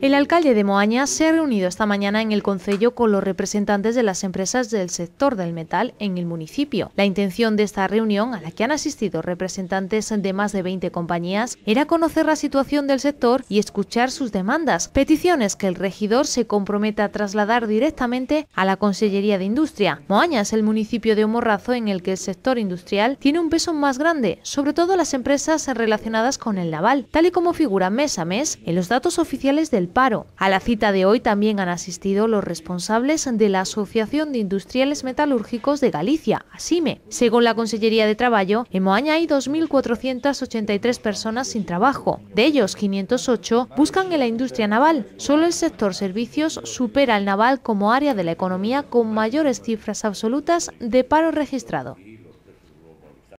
El alcalde de Moaña se ha reunido esta mañana en el Concello con los representantes de las empresas del sector del metal en el municipio. La intención de esta reunión, a la que han asistido representantes de más de 20 compañías, era conocer la situación del sector y escuchar sus demandas, peticiones que el regidor se compromete a trasladar directamente a la Consellería de Industria. Moaña es el municipio de Homorrazo en el que el sector industrial tiene un peso más grande, sobre todo las empresas relacionadas con el naval, tal y como figura mes a mes en los datos oficiales del paro. A la cita de hoy también han asistido los responsables de la Asociación de Industriales Metalúrgicos de Galicia, ASIME. Según la Consellería de Trabajo, en Moaña hay 2.483 personas sin trabajo. De ellos, 508 buscan en la industria naval. Solo el sector servicios supera al naval como área de la economía con mayores cifras absolutas de paro registrado.